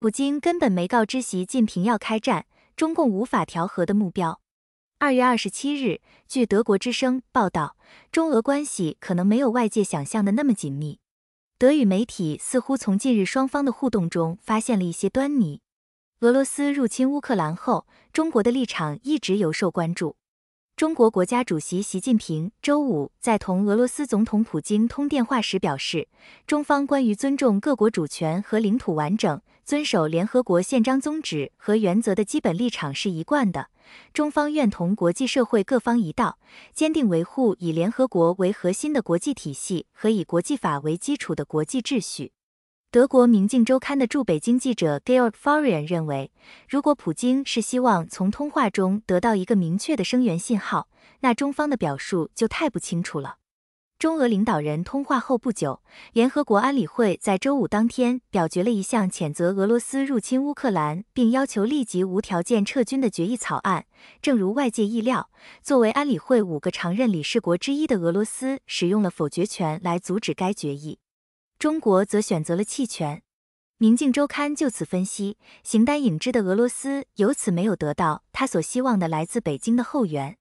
普京根本没告知习近平要开战，中共无法调和的目标。二月二十七日，据德国之声报道，中俄关系可能没有外界想象的那么紧密。德语媒体似乎从近日双方的互动中发现了一些端倪。俄罗斯入侵乌克兰后，中国的立场一直尤受关注。中国国家主席习近平周五在同俄罗斯总统普京通电话时表示，中方关于尊重各国主权和领土完整、遵守联合国宪章宗旨和原则的基本立场是一贯的。中方愿同国际社会各方一道，坚定维护以联合国为核心的国际体系和以国际法为基础的国际秩序。德国《明镜周刊》的驻北京记者 Georg Faurian 认为，如果普京是希望从通话中得到一个明确的声援信号，那中方的表述就太不清楚了。中俄领导人通话后不久，联合国安理会在周五当天表决了一项谴责俄罗斯入侵乌克兰，并要求立即无条件撤军的决议草案。正如外界意料，作为安理会五个常任理事国之一的俄罗斯使用了否决权来阻止该决议。中国则选择了弃权。《明镜周刊》就此分析，形单影只的俄罗斯由此没有得到他所希望的来自北京的后援。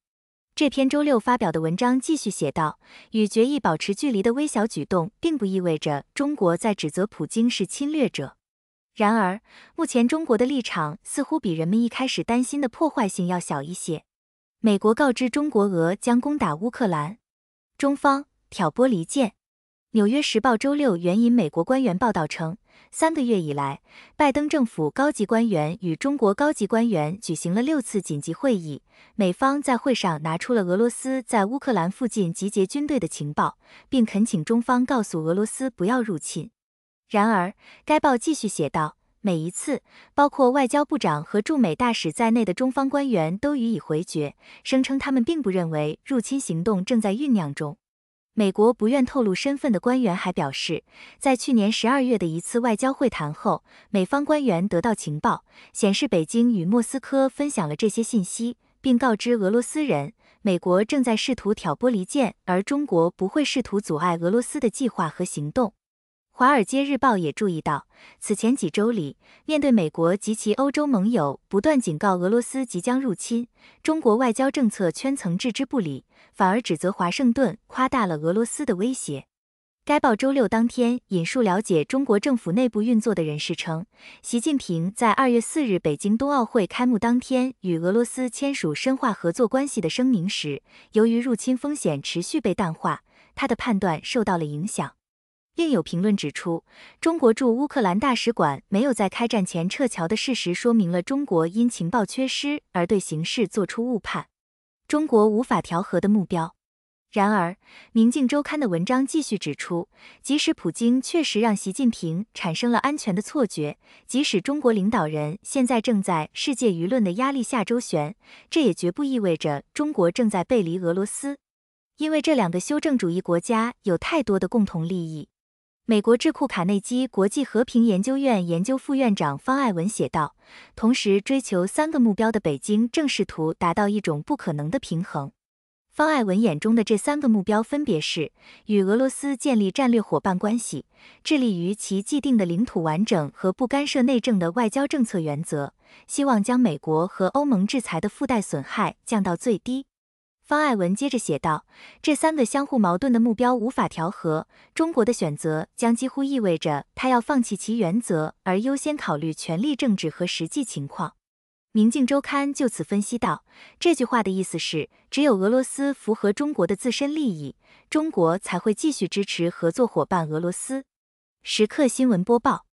这篇周六发表的文章继续写道：“与决议保持距离的微小举动，并不意味着中国在指责普京是侵略者。然而，目前中国的立场似乎比人们一开始担心的破坏性要小一些。”美国告知中国，俄将攻打乌克兰，中方挑拨离间。纽约时报周六援引美国官员报道称，三个月以来，拜登政府高级官员与中国高级官员举行了六次紧急会议。美方在会上拿出了俄罗斯在乌克兰附近集结军队的情报，并恳请中方告诉俄罗斯不要入侵。然而，该报继续写道，每一次，包括外交部长和驻美大使在内的中方官员都予以回绝，声称他们并不认为入侵行动正在酝酿中。美国不愿透露身份的官员还表示，在去年十二月的一次外交会谈后，美方官员得到情报，显示北京与莫斯科分享了这些信息，并告知俄罗斯人，美国正在试图挑拨离间，而中国不会试图阻碍俄罗斯的计划和行动。《华尔街日报》也注意到，此前几周里，面对美国及其欧洲盟友不断警告俄罗斯即将入侵，中国外交政策圈层置之不理，反而指责华盛顿夸大了俄罗斯的威胁。该报周六当天引述了解中国政府内部运作的人士称，习近平在二月四日北京冬奥会开幕当天与俄罗斯签署深化合作关系的声明时，由于入侵风险持续被淡化，他的判断受到了影响。另有评论指出，中国驻乌克兰大使馆没有在开战前撤侨的事实，说明了中国因情报缺失而对形势做出误判。中国无法调和的目标。然而，《明镜周刊》的文章继续指出，即使普京确实让习近平产生了安全的错觉，即使中国领导人现在正在世界舆论的压力下周旋，这也绝不意味着中国正在背离俄罗斯，因为这两个修正主义国家有太多的共同利益。美国智库卡内基国际和平研究院研究副院长方爱文写道：“同时追求三个目标的北京，正试图达到一种不可能的平衡。”方爱文眼中的这三个目标分别是：与俄罗斯建立战略伙伴关系，致力于其既定的领土完整和不干涉内政的外交政策原则，希望将美国和欧盟制裁的附带损害降到最低。方爱文接着写道：“这三个相互矛盾的目标无法调和，中国的选择将几乎意味着他要放弃其原则，而优先考虑权力政治和实际情况。”《明镜周刊》就此分析道：“这句话的意思是，只有俄罗斯符合中国的自身利益，中国才会继续支持合作伙伴俄罗斯。”时刻新闻播报。